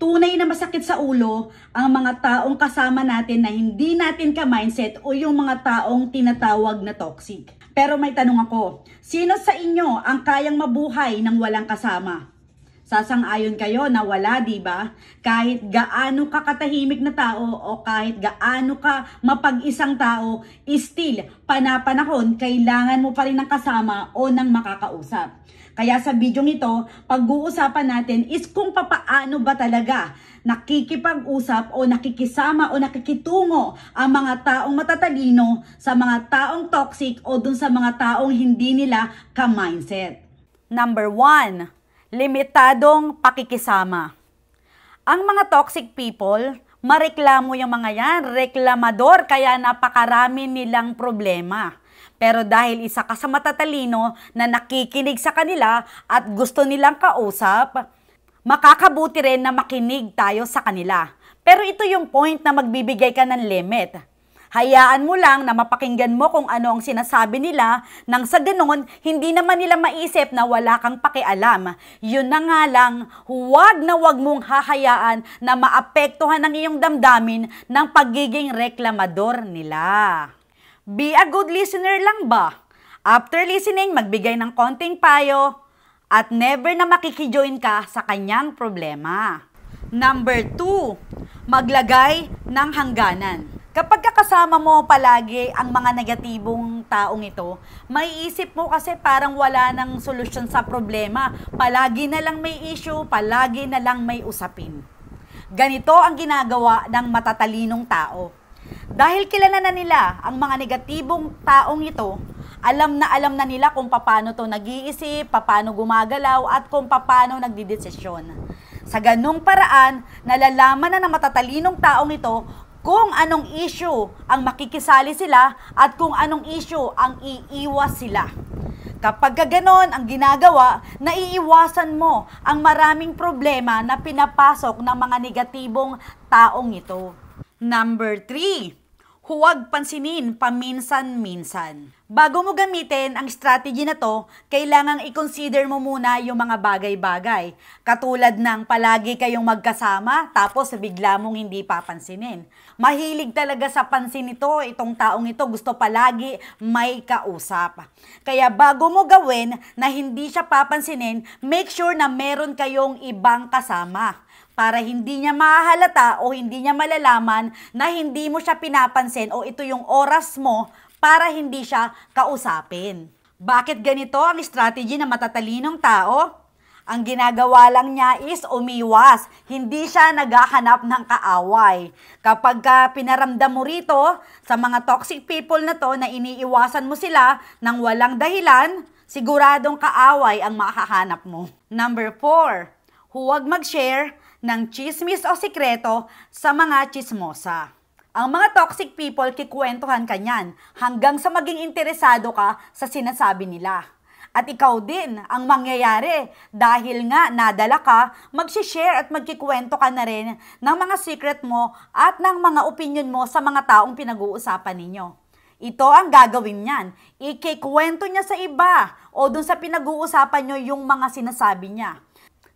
tunay na masakit sa ulo ang mga taong kasama natin na hindi natin ka-mindset o yung mga taong tinatawag na toxic. Pero may tanong ako, sino sa inyo ang kayang mabuhay ng walang kasama? Sasang-ayon kayo na wala, 'di ba? Kahit gaano ka katahimik na tao o kahit gaano ka mapag-isang tao, still panapanahon kailangan mo pa rin ng kasama o ng makakausap. Kaya sa video nito, pag-uusapan natin is kung papaano ba talaga nakikipag-usap o nakikisama o nakikitungo ang mga taong matatalino sa mga taong toxic o dun sa mga taong hindi nila ka-mindset. Number 1, limitadong pakikisama. Ang mga toxic people, mareklamo yung mga yan, reklamador, kaya napakarami nilang problema. Pero dahil isa ka sa matatalino na nakikinig sa kanila at gusto nilang kausap, makakabuti rin na makinig tayo sa kanila. Pero ito yung point na magbibigay ka ng limit. Hayaan mo lang na mapakinggan mo kung ano ang sinasabi nila nang sa ganoon hindi naman nila maisip na wala kang pakialam. Yun na nga lang, huwag na huwag mong hahayaan na maapektuhan ang iyong damdamin ng pagiging reklamador nila. Be a good listener lang ba? After listening, magbigay ng konting payo at never na makikijoin ka sa kanyang problema. Number 2, maglagay ng hangganan. Kapag kakasama mo palagi ang mga negatibong taong ito, may isip mo kasi parang wala ng solusyon sa problema. Palagi na lang may issue, palagi na lang may usapin. Ganito ang ginagawa ng matatalinong tao dahil kilala na nila ang mga negatibong taong ito, alam na alam na nila kung paano to nag-iisip, paano gumagalaw, at kung paano nagdidesisyon. Sa ganong paraan, nalalaman na ng matatalinong taong ito kung anong issue ang makikisali sila at kung anong issue ang iiwas sila. Kapag ganoon ang ginagawa, naiiwasan mo ang maraming problema na pinapasok ng mga negatibong taong ito. Number 3, Huwag pansinin paminsan-minsan. Bago mo gamitin ang strategy na to, kailangang i-consider mo muna yung mga bagay-bagay. Katulad ng palagi kayong magkasama, tapos bigla mong hindi papansinin. Mahilig talaga sa pansin ito, itong taong ito gusto palagi may kausap. Kaya bago mo gawin na hindi siya papansinin, make sure na meron kayong ibang kasama para hindi niya mahalata o hindi niya malalaman na hindi mo siya pinapansin o ito yung oras mo para hindi siya kausapin. Bakit ganito ang strategy ng matatalinong tao? Ang ginagawa lang niya is umiwas. Hindi siya naghahanap ng kaaway. Kapag ka pinaramdam mo rito sa mga toxic people na to na iniiwasan mo sila ng walang dahilan, siguradong kaaway ang makahanap mo. Number 4, huwag mag-share ng chismis o sikreto sa mga chismosa. Ang mga toxic people, kikwentuhan ka niyan hanggang sa maging interesado ka sa sinasabi nila. At ikaw din ang mangyayari dahil nga nadala ka, magsishare at magkikwento ka na rin ng mga secret mo at ng mga opinion mo sa mga taong pinag-uusapan ninyo. Ito ang gagawin niyan. Ikikwento niya sa iba o dun sa pinag-uusapan niyo yung mga sinasabi niya.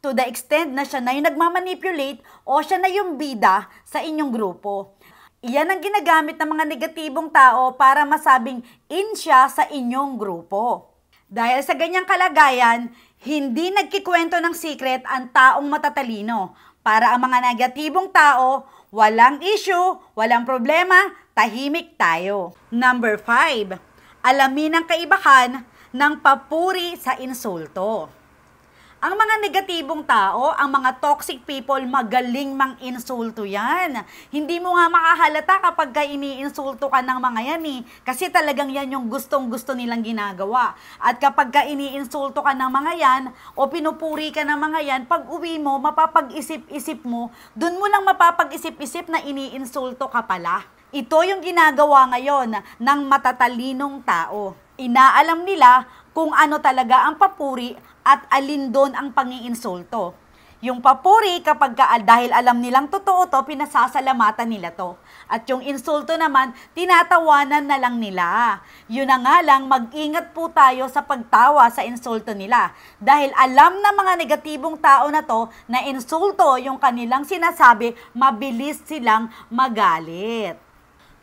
To the extent na siya na yung nagmamanipulate o siya na yung bida sa inyong grupo. Iyan ang ginagamit ng mga negatibong tao para masabing in siya sa inyong grupo. Dahil sa ganyang kalagayan, hindi nagkikwento ng secret ang taong matatalino. Para ang mga negatibong tao, walang issue, walang problema, tahimik tayo. Number 5. Alamin ang kaibahan ng papuri sa insulto. Ang mga negatibong tao, ang mga toxic people, magaling mang insulto yan. Hindi mo nga makahalata kapag ka iniinsulto ka ng mga yan eh. Kasi talagang yan yung gustong gusto nilang ginagawa. At kapag ka iniinsulto ka ng mga yan, o pinupuri ka ng mga yan, pag uwi mo, mapapag-isip-isip mo, dun mo lang mapapag-isip-isip na iniinsulto ka pala. Ito yung ginagawa ngayon ng matatalinong tao inaalam nila kung ano talaga ang papuri at alin doon ang pangiinsulto. Yung papuri, kapag ka, dahil alam nilang totoo to, pinasasalamatan nila to. At yung insulto naman, tinatawanan na lang nila. Yun na nga lang, mag-ingat po tayo sa pagtawa sa insulto nila. Dahil alam na mga negatibong tao na to na insulto yung kanilang sinasabi, mabilis silang magalit.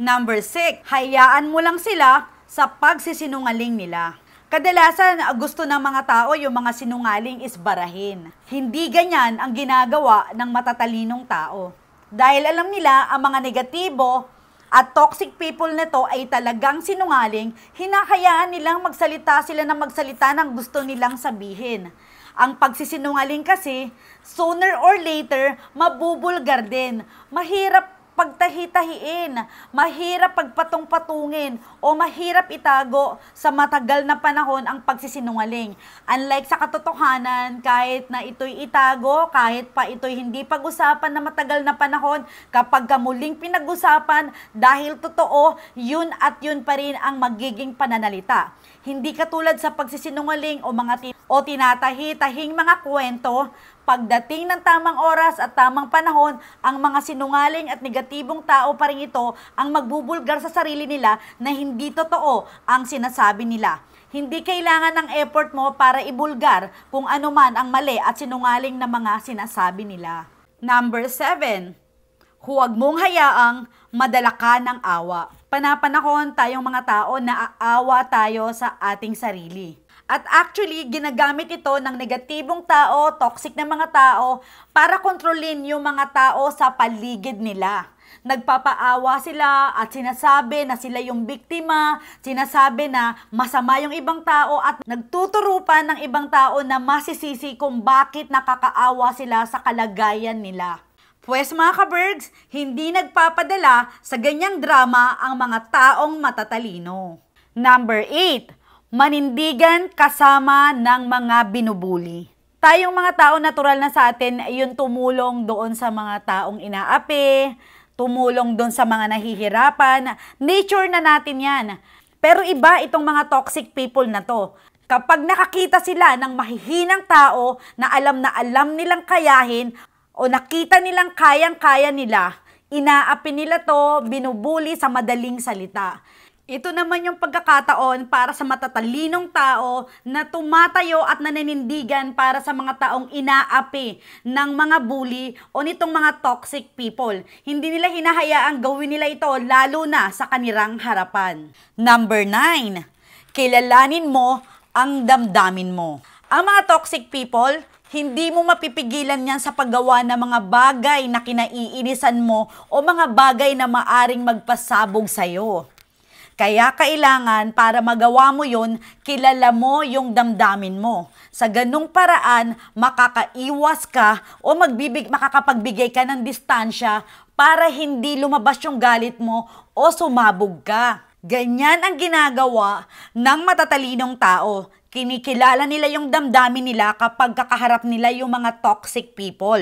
Number 6, hayaan mo lang sila sa pagsisinungaling nila. Kadalasan, gusto ng mga tao yung mga sinungaling is barahin. Hindi ganyan ang ginagawa ng matatalinong tao. Dahil alam nila, ang mga negatibo at toxic people nito ay talagang sinungaling, hinahayaan nilang magsalita sila ng magsalita ng gusto nilang sabihin. Ang pagsisinungaling kasi, sooner or later, mabubulgar din. Mahirap pagtahi-tahiin, mahirap pagpatong-patungin o mahirap itago sa matagal na panahon ang pagsisinungaling. Unlike sa katotohanan, kahit na ito'y itago, kahit pa ito'y hindi pag-usapan na matagal na panahon, kapag muling pinag-usapan dahil totoo, yun at yun pa rin ang magiging pananalita. Hindi katulad sa pagsisinungaling o mga o tinatahi-tahing mga kwento, pagdating ng tamang oras at tamang panahon, ang mga sinungaling at negatibong tao pa rin ito ang magbubulgar sa sarili nila na hindi totoo ang sinasabi nila. Hindi kailangan ng effort mo para ibulgar kung ano man ang mali at sinungaling na mga sinasabi nila. Number 7. Huwag mong hayaang madala ka ng awa. Panapanakon tayong mga tao na aawa tayo sa ating sarili at actually, ginagamit ito ng negatibong tao, toxic na mga tao, para kontrolin yung mga tao sa paligid nila. Nagpapaawa sila at sinasabi na sila yung biktima, sinasabi na masama yung ibang tao at nagtuturupan ng ibang tao na masisisi kung bakit nakakaawa sila sa kalagayan nila. Pwes mga kabergs, hindi nagpapadala sa ganyang drama ang mga taong matatalino. Number 8 manindigan kasama ng mga binubuli. Tayong mga tao, natural na sa atin, yung tumulong doon sa mga taong inaapi, tumulong doon sa mga nahihirapan. Nature na natin yan. Pero iba itong mga toxic people na to. Kapag nakakita sila ng mahihinang tao na alam na alam nilang kayahin o nakita nilang kayang-kaya nila, inaapi nila to, binubuli sa madaling salita. Ito naman yung pagkakataon para sa matatalinong tao na tumatayo at naninindigan para sa mga taong inaapi ng mga bully o nitong mga toxic people. Hindi nila hinahayaang gawin nila ito lalo na sa kanirang harapan. Number 9. Kilalanin mo ang damdamin mo. Ang mga toxic people, hindi mo mapipigilan yan sa paggawa ng mga bagay na kinaiinisan mo o mga bagay na maaring magpasabog sa'yo. Kaya kailangan para magawa mo yon, kilala mo yung damdamin mo. Sa ganung paraan, makakaiwas ka o magbibig, makakapagbigay ka ng distansya para hindi lumabas yung galit mo o sumabog ka. Ganyan ang ginagawa ng matatalinong tao Kinikilala nila yung damdamin nila kapag kakaharap nila yung mga toxic people.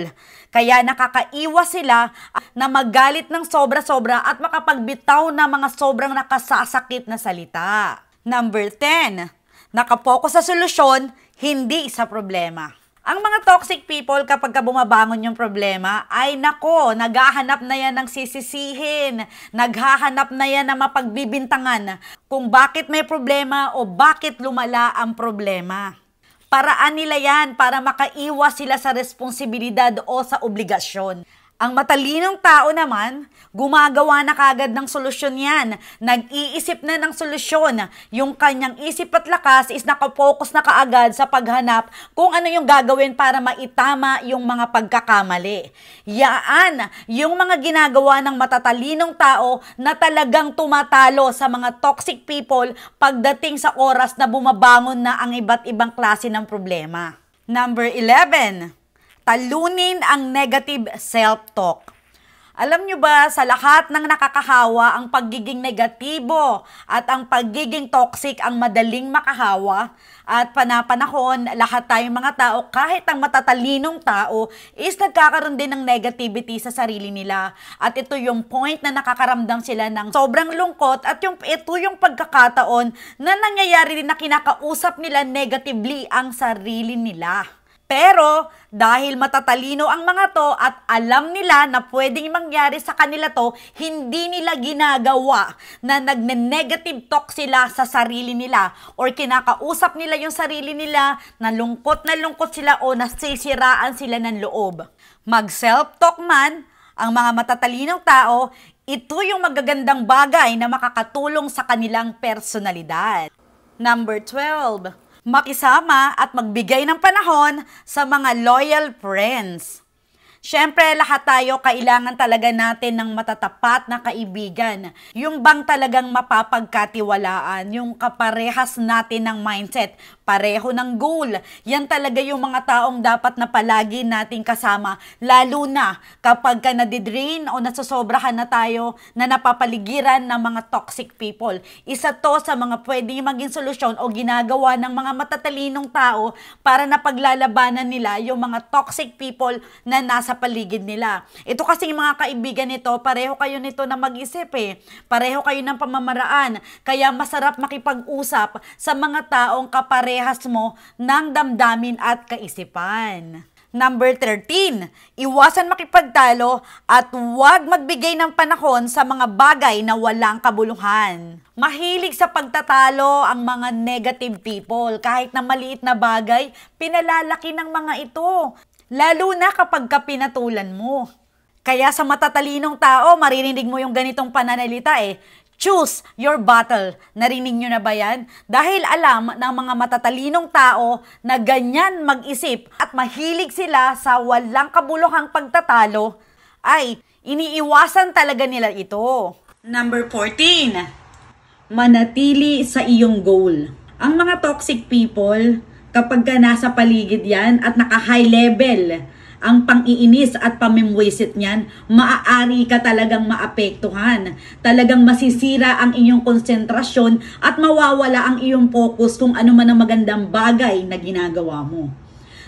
Kaya nakakaiwas sila na magalit ng sobra-sobra at makapagbitaw na mga sobrang nakasasakit na salita. Number 10, nakapokus sa solusyon, hindi sa problema. Ang mga toxic people, kapag ka bumabangon yung problema, ay nako, naghahanap na yan ng sisisihin, naghahanap na yan ng mapagbibintangan kung bakit may problema o bakit lumala ang problema. Paraan nila yan para makaiwas sila sa responsibilidad o sa obligasyon. Ang matalinong tao naman, gumagawa na kagad ng solusyon yan. Nag-iisip na ng solusyon. Yung kanyang isip at lakas is nakapokus na kaagad sa paghanap kung ano yung gagawin para maitama yung mga pagkakamali. Yaan, yung mga ginagawa ng matatalinong tao na talagang tumatalo sa mga toxic people pagdating sa oras na bumabangon na ang iba't ibang klase ng problema. Number 11 talunin ang negative self-talk. Alam nyo ba, sa lahat ng nakakahawa, ang pagiging negatibo at ang pagiging toxic ang madaling makahawa. At panapanahon, lahat tayong mga tao, kahit ang matatalinong tao, is nagkakaroon din ng negativity sa sarili nila. At ito yung point na nakakaramdam sila ng sobrang lungkot at yung, ito yung pagkakataon na nangyayari din na kinakausap nila negatively ang sarili nila. Pero dahil matatalino ang mga to at alam nila na pwedeng mangyari sa kanila to, hindi nila ginagawa na nagne-negative talk sila sa sarili nila or kinakausap nila yung sarili nila, na lungkot na lungkot sila o nasisiraan sila ng loob. Mag self-talk man, ang mga matatalinong tao, ito yung magagandang bagay na makakatulong sa kanilang personalidad. Number 12, makisama at magbigay ng panahon sa mga loyal friends. Siyempre, lahat tayo kailangan talaga natin ng matatapat na kaibigan. Yung bang talagang mapapagkatiwalaan, yung kaparehas natin ng mindset, pareho ng goal. Yan talaga yung mga taong dapat na palagi nating kasama, lalo na kapag ka nadidrain o nasasobrahan na tayo na napapaligiran ng mga toxic people. Isa to sa mga pwede maging solusyon o ginagawa ng mga matatalinong tao para napaglalabanan nila yung mga toxic people na nasa sa paligid nila. Ito kasi mga kaibigan nito, pareho kayo nito na mag-isip eh. Pareho kayo ng pamamaraan. Kaya masarap makipag-usap sa mga taong kaparehas mo ng damdamin at kaisipan. Number 13, iwasan makipagtalo at huwag magbigay ng panahon sa mga bagay na walang kabuluhan. Mahilig sa pagtatalo ang mga negative people. Kahit na maliit na bagay, pinalalaki ng mga ito. Lalo na kapag ka pinatulan mo. Kaya sa matatalinong tao, maririnig mo yung ganitong pananalita eh. Choose your battle. Narinig nyo na ba yan? Dahil alam ng mga matatalinong tao na ganyan mag-isip at mahilig sila sa walang kabuluhang pagtatalo, ay iniiwasan talaga nila ito. Number 14. Manatili sa iyong goal. Ang mga toxic people, kapag ka nasa paligid yan at naka-high level ang pang-iinis at pamimwisit niyan, maaari ka talagang maapektuhan. Talagang masisira ang inyong konsentrasyon at mawawala ang iyong focus kung ano man ang magandang bagay na ginagawa mo.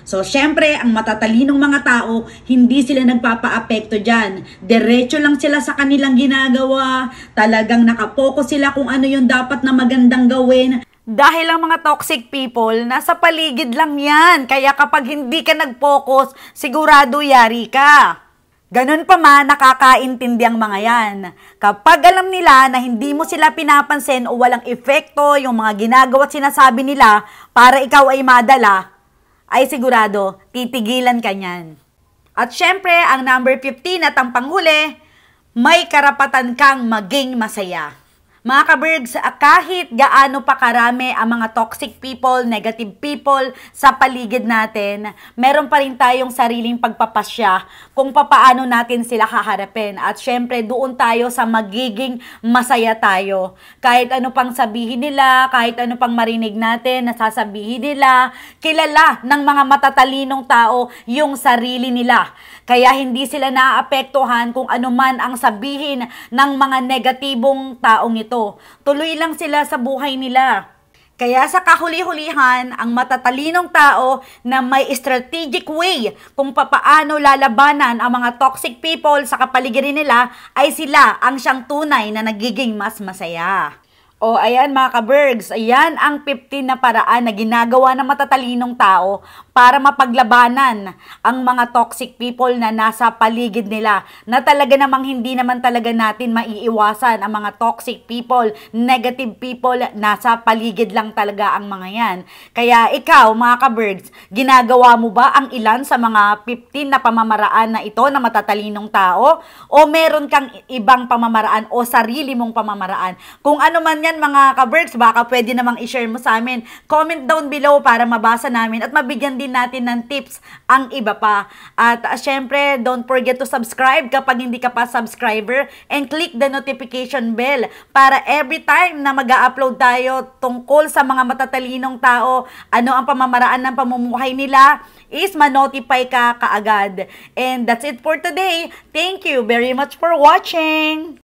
So, syempre, ang matatalinong mga tao, hindi sila nagpapaapekto dyan. Diretso lang sila sa kanilang ginagawa. Talagang nakapokus sila kung ano yung dapat na magandang gawin dahil ang mga toxic people, nasa paligid lang yan. Kaya kapag hindi ka nag-focus, sigurado yari ka. Ganun pa man, nakakaintindi ang mga yan. Kapag alam nila na hindi mo sila pinapansin o walang epekto yung mga ginagawa at sinasabi nila para ikaw ay madala, ay sigurado, titigilan ka niyan. At syempre, ang number 15 at ang panghuli, may karapatan kang maging masaya. Mga kabergs, kahit gaano pa karami ang mga toxic people, negative people sa paligid natin, meron pa rin tayong sariling pagpapasya kung papaano natin sila kaharapin. At syempre, doon tayo sa magiging masaya tayo. Kahit ano pang sabihin nila, kahit ano pang marinig natin, nasasabihin nila, kilala ng mga matatalinong tao yung sarili nila. Kaya hindi sila naaapektuhan kung ano man ang sabihin ng mga negatibong taong ito ito. Tuloy lang sila sa buhay nila. Kaya sa kahuli-hulihan, ang matatalinong tao na may strategic way kung papaano lalabanan ang mga toxic people sa kapaligiran nila ay sila ang siyang tunay na nagiging mas masaya. O ayan mga ka-Bergs, ayan ang 15 na paraan na ginagawa ng matatalinong tao para mapaglabanan ang mga toxic people na nasa paligid nila na talaga namang hindi naman talaga natin maiiwasan ang mga toxic people, negative people, nasa paligid lang talaga ang mga yan. Kaya ikaw mga ka ginagawa mo ba ang ilan sa mga 15 na pamamaraan na ito na matatalinong tao? O meron kang ibang pamamaraan o sarili mong pamamaraan? Kung ano man yan, yan mga ka-birds, baka pwede namang i-share mo sa amin. Comment down below para mabasa namin at mabigyan din natin ng tips ang iba pa. At uh, syempre, don't forget to subscribe kapag hindi ka pa subscriber and click the notification bell para every time na mag upload tayo tungkol sa mga matatalinong tao, ano ang pamamaraan ng pamumuhay nila, is manotify ka kaagad. And that's it for today. Thank you very much for watching!